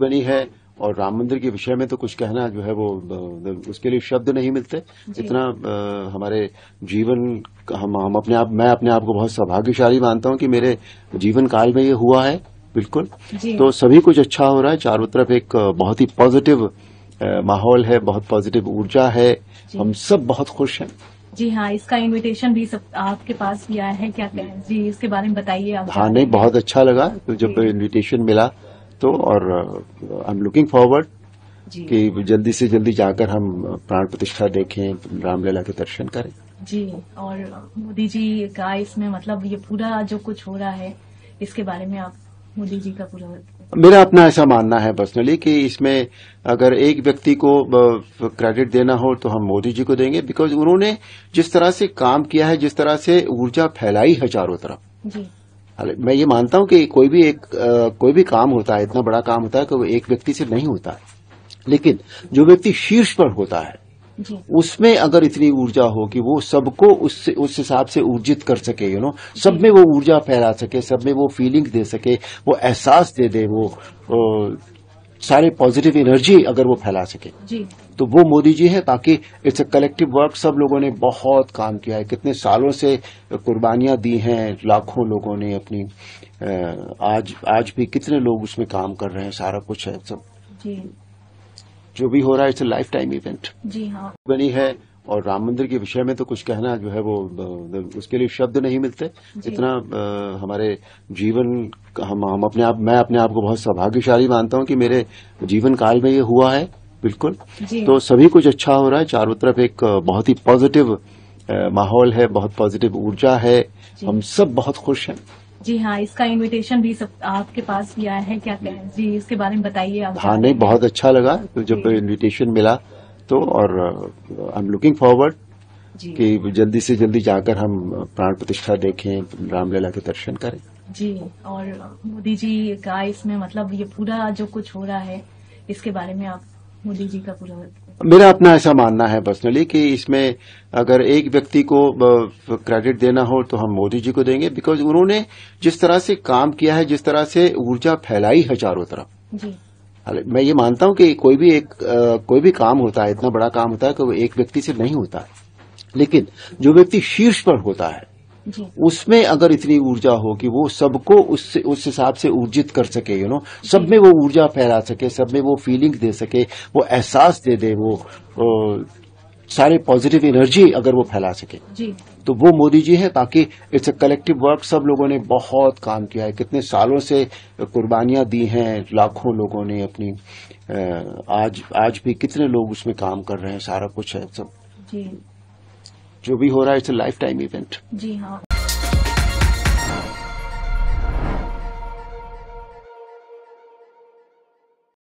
बनी है और राम मंदिर के विषय में तो कुछ कहना जो है वो उसके लिए शब्द नहीं मिलते इतना आ, हमारे जीवन हम हम अपने आप मैं अपने आप को बहुत सौभाग्यशाली मानता हूँ कि मेरे जीवन काल में ये हुआ है बिल्कुल तो सभी कुछ अच्छा हो रहा है चारों तरफ एक बहुत ही पॉजिटिव माहौल है बहुत पॉजिटिव ऊर्जा है हम सब बहुत खुश हैं जी हाँ इसका इनविटेशन भी सब आपके पास भी आया है क्या कहें जी इसके बारे में बताइए आप हाँ नहीं बहुत अच्छा लगा तो जब इनविटेशन मिला तो और आई एम लुकिंग फॉरवर्ड कि जल्दी से जल्दी जाकर हम प्राण प्रतिष्ठा देखें रामलीला के दर्शन करें जी और मोदी जी का इसमें मतलब ये पूरा जो कुछ हो रहा है इसके बारे में आप मोदी जी का पूरा मेरा अपना ऐसा मानना है पर्सनली कि इसमें अगर एक व्यक्ति को क्रेडिट uh, देना हो तो हम मोदी जी को देंगे बिकॉज उन्होंने जिस तरह से काम किया है जिस तरह से ऊर्जा फैलाई है चारों तरफ जी मैं ये मानता हूं कि कोई भी एक आ, कोई भी काम होता है इतना बड़ा काम होता है कि वो एक व्यक्ति से नहीं होता है लेकिन जो व्यक्ति शीर्ष पर होता है उसमें अगर इतनी ऊर्जा हो कि वो सबको उससे उस हिसाब से ऊर्जित कर सके यू नो सब में वो ऊर्जा फैला सके सब में वो फीलिंग दे सके वो एहसास दे दे वो सारे पॉजिटिव एनर्जी अगर वो फैला सके जी तो वो मोदी जी है ताकि इट्स अ कलेक्टिव वर्क सब लोगों ने बहुत काम किया है कितने सालों से कुर्बानियां दी हैं लाखों लोगों ने अपनी आज आज भी कितने लोग उसमें काम कर रहे हैं सारा कुछ है सब जी जो भी हो रहा है इट्स लाइफ टाइम इवेंट जी हाँ बनी है और राम मंदिर के विषय में तो कुछ कहना जो है वो उसके लिए शब्द नहीं मिलते इतना हमारे जीवन हम हम अपने आप मैं अपने आप को बहुत सौभाग्यशाली मानता हूँ कि मेरे जीवन काल में ये हुआ है बिल्कुल तो सभी कुछ अच्छा हो रहा है चारों तरफ एक बहुत ही पॉजिटिव माहौल है बहुत पॉजिटिव ऊर्जा है हम सब बहुत खुश हैं जी हाँ इसका इनविटेशन भी सब आपके पास किया है क्या कहें जी इसके बारे में बताइए आप हाँ नहीं बहुत अच्छा लगा तो जब इनविटेशन मिला तो और आई एम लुकिंग फॉरवर्ड कि जल्दी से जल्दी जाकर हम प्राण प्रतिष्ठा देखें रामलीला के दर्शन करें जी और मोदी जी का इसमें मतलब ये पूरा जो कुछ हो रहा है इसके बारे में आप मोदी जी का पूरा मेरा अपना ऐसा मानना है पर्सनली कि इसमें अगर एक व्यक्ति को क्रेडिट uh, देना हो तो हम मोदी जी को देंगे बिकॉज उन्होंने जिस तरह से काम किया है जिस तरह से ऊर्जा फैलाई है चारों तरफ जी मैं ये मानता हूं कि कोई भी एक आ, कोई भी काम होता है इतना बड़ा काम होता है कि वो एक व्यक्ति से नहीं होता है लेकिन जो व्यक्ति शीर्ष पर होता है उसमें अगर इतनी ऊर्जा हो कि वो सबको उस हिसाब से ऊर्जित कर सके यू नो सब में वो ऊर्जा फैला सके सब में वो फीलिंग दे सके वो एहसास दे दे वो सारे पॉजिटिव एनर्जी अगर वो फैला सके जी तो वो मोदी जी है ताकि इट्स ए कलेक्टिव वर्क सब लोगों ने बहुत काम किया है कितने सालों से कुर्बानियां दी हैं लाखों लोगों ने अपनी आज आज भी कितने लोग उसमें काम कर रहे हैं सारा कुछ है सब जी जो भी हो रहा है it's a lifetime event जी हाँ